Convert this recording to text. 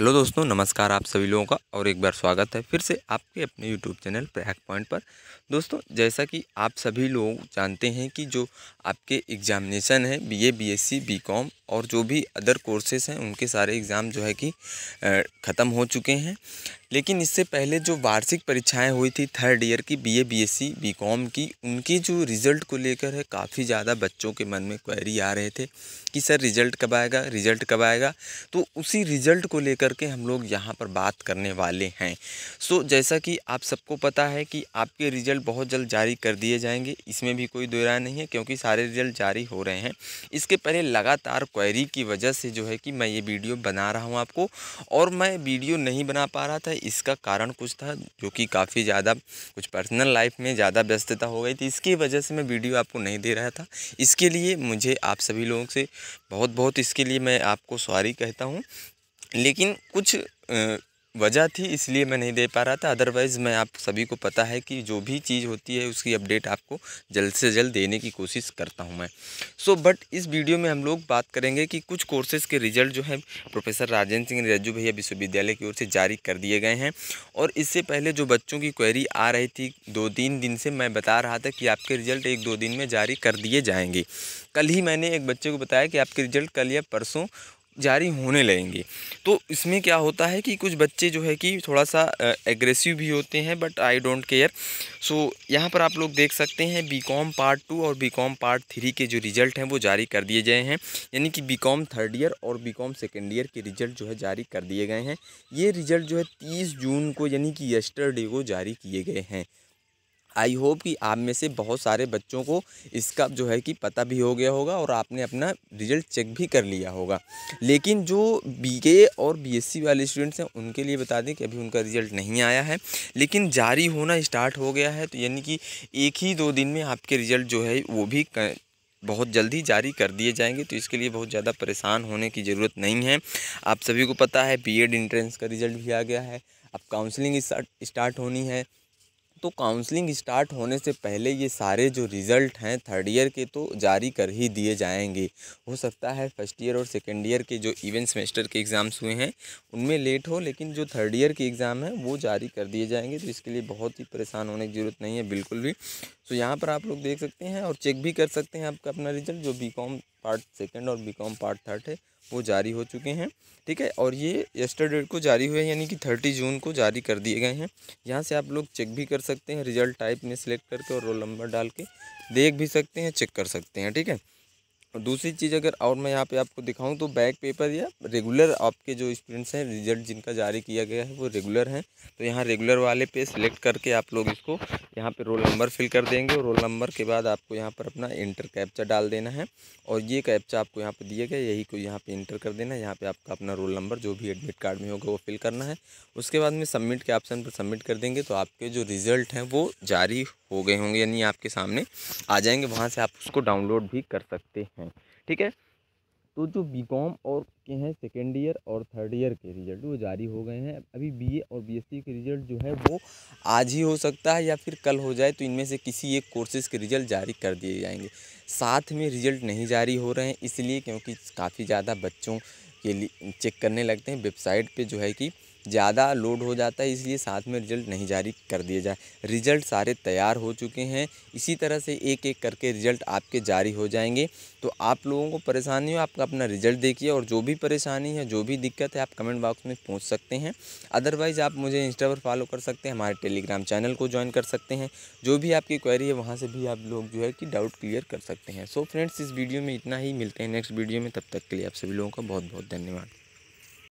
hello दोस्तों नमस्कार आप सभी लोगों का और एक बार स्वागत है फिर से आपके अपने यूट्यूब चैनल प्रयाग पॉइंट पर दोस्तों जैसा कि आप सभी लोग जानते हैं कि जो आपके एग्ज़ामिनेशन है बीए बीएससी बीकॉम और जो भी अदर कोर्सेज हैं उनके सारे एग्ज़ाम जो है कि ख़त्म हो चुके हैं लेकिन इससे पहले जो वार्षिक परीक्षाएं हुई थी थर्ड ईयर की बीए बीएससी बीकॉम की उनके जो रिज़ल्ट को लेकर है काफ़ी ज़्यादा बच्चों के मन में क्वेरी आ रहे थे कि सर रिज़ल्ट कब आएगा रिज़ल्ट कब आएगा तो उसी रिज़ल्ट को लेकर करके हम लोग यहाँ पर बात करने वाले हैं सो जैसा कि आप सबको पता है कि आपके रिज़ल्ट बहुत जल्द जारी कर दिए जाएंगे इसमें भी कोई दो नहीं है क्योंकि सारे रिज़ल्ट जारी हो रहे हैं इसके पहले लगातार क्वेरी की वजह से जो है कि मैं ये वीडियो बना रहा हूँ आपको और मैं वीडियो नहीं बना पा रहा था इसका कारण कुछ था जो कि काफ़ी ज़्यादा कुछ पर्सनल लाइफ में ज़्यादा व्यस्तता हो गई थी इसकी वजह से मैं वीडियो आपको नहीं दे रहा था इसके लिए मुझे आप सभी लोगों से बहुत बहुत इसके लिए मैं आपको सॉरी कहता हूँ लेकिन कुछ वजह थी इसलिए मैं नहीं दे पा रहा था अदरवाइज़ मैं आप सभी को पता है कि जो भी चीज़ होती है उसकी अपडेट आपको जल्द से जल्द देने की कोशिश करता हूं मैं सो so, बट इस वीडियो में हम लोग बात करेंगे कि कुछ कोर्सेज़ के रिजल्ट जो है प्रोफेसर राजेंद्र सिंह रज्जू भैया विश्वविद्यालय की ओर से जारी कर दिए गए हैं और इससे पहले जो बच्चों की क्वेरी आ रही थी दो तीन दिन से मैं बता रहा था कि आपके रिज़ल्ट एक दो दिन में जारी कर दिए जाएंगे कल ही मैंने एक बच्चे को बताया कि आपके रिज़ल्ट कल या परसों जारी होने लगेंगे तो इसमें क्या होता है कि कुछ बच्चे जो है कि थोड़ा सा एग्रेसिव भी होते हैं but I don't care so यहाँ पर आप लोग देख सकते हैं बी कॉम पार्ट टू और बी कॉम पार्ट थ्री के जो रिज़ल्ट हैं वो जारी कर दिए गए हैं यानी कि बी कॉम थर्ड ईयर और बी कॉम सेकेंड ईयर के रिज़ल्ट जो है जारी कर दिए गए हैं ये रिज़ल्ट जो है तीस जून को यानी कि यस्टरडे को जारी किए गए हैं आई होप कि आप में से बहुत सारे बच्चों को इसका जो है कि पता भी हो गया होगा और आपने अपना रिजल्ट चेक भी कर लिया होगा लेकिन जो बीए और बीएससी वाले स्टूडेंट्स हैं उनके लिए बता दें कि अभी उनका रिजल्ट नहीं आया है लेकिन जारी होना स्टार्ट हो गया है तो यानी कि एक ही दो दिन में आपके रिजल्ट जो है वो भी कर... बहुत जल्दी जारी कर दिए जाएंगे तो इसके लिए बहुत ज़्यादा परेशान होने की ज़रूरत नहीं है आप सभी को पता है बीएड एंट्रेंस का रिज़ल्ट भी आ गया है अब काउंसलिंग स्टार्ट होनी है तो काउंसलिंग स्टार्ट होने से पहले ये सारे जो रिज़ल्ट हैं थर्ड ईयर के तो जारी कर ही दिए जाएंगे हो सकता है फर्स्ट ईयर और सेकेंड ईयर के जो इवन सेमेस्टर के एग्ज़ाम्स हुए हैं उनमें लेट हो लेकिन जो थर्ड ईयर के एग्ज़ाम हैं वो जारी कर दिए जाएंगे तो इसके लिए बहुत ही परेशान होने की ज़रूरत नहीं है बिल्कुल भी तो यहाँ पर आप लोग देख सकते हैं और चेक भी कर सकते हैं आपका अपना रिज़ल्ट जो बी पार्ट सेकंड और बीकॉम पार्ट थर्ड है वो जारी हो चुके हैं ठीक है और ये यस्टरडेट को जारी हुए यानी कि थर्टी जून को जारी कर दिए गए हैं यहाँ से आप लोग चेक भी कर सकते हैं रिजल्ट टाइप में सिलेक्ट करके और रोल नंबर डाल के देख भी सकते हैं चेक कर सकते हैं ठीक है दूसरी चीज़ अगर और मैं यहाँ पे आपको दिखाऊं तो बैक पेपर या रेगुलर आपके जो स्टूडेंट्स हैं रिजल्ट जिनका जारी किया गया है वो रेगुलर हैं तो यहाँ रेगुलर वाले पे सिलेक्ट करके आप लोग इसको यहाँ पे रोल नंबर फिल कर देंगे और रोल नंबर के बाद आपको यहाँ पर अपना इंटर कैप्चा डाल देना है और ये कैप्चा आपको यहाँ पर दिया गया यही को यहाँ पर इंटर कर देना है यहाँ पर आपका अपना रोल नंबर जो भी एडमिट कार्ड में होगा वो फिल करना है उसके बाद में सबमिट के ऑप्शन पर सबमिट कर देंगे तो आपके जो रिज़ल्ट हैं वो जारी हो गए होंगे यानी आपके सामने आ जाएंगे वहाँ से आप उसको डाउनलोड भी कर सकते हैं ठीक है तो जो बी कॉम और के हैं सेकेंड ईयर और थर्ड ईयर के रिजल्ट वो जारी हो गए हैं अभी बी ए और बी एस सी के रिजल्ट जो है वो आज ही हो सकता है या फिर कल हो जाए तो इनमें से किसी एक कोर्सेज़ के रिजल्ट जारी कर दिए जाएंगे साथ में रिजल्ट नहीं जारी हो रहे हैं इसलिए क्योंकि काफ़ी ज़्यादा बच्चों के लिए चेक करने लगते हैं वेबसाइट पे जो है कि ज़्यादा लोड हो जाता है इसलिए साथ में रिजल्ट नहीं जारी कर दिए जाए रिजल्ट सारे तैयार हो चुके हैं इसी तरह से एक एक करके रिजल्ट आपके जारी हो जाएंगे तो आप लोगों को परेशानी हो आपका अपना रिजल्ट देखिए और जो भी परेशानी है जो भी दिक्कत है आप कमेंट बॉक्स में पूछ सकते हैं अदरवाइज़ आप मुझे इंस्टा पर फॉलो कर सकते हैं हमारे टेलीग्राम चैनल को ज्वाइन कर सकते हैं जो भी आपकी क्वेरी है वहाँ से भी आप लोग जो है कि डाउट क्लियर कर सकते हैं सो फ्रेंड्स इस वीडियो में इतना ही मिलते हैं नेक्स्ट वीडियो में तब तक के लिए आप सभी लोगों का बहुत बहुत धन्यवाद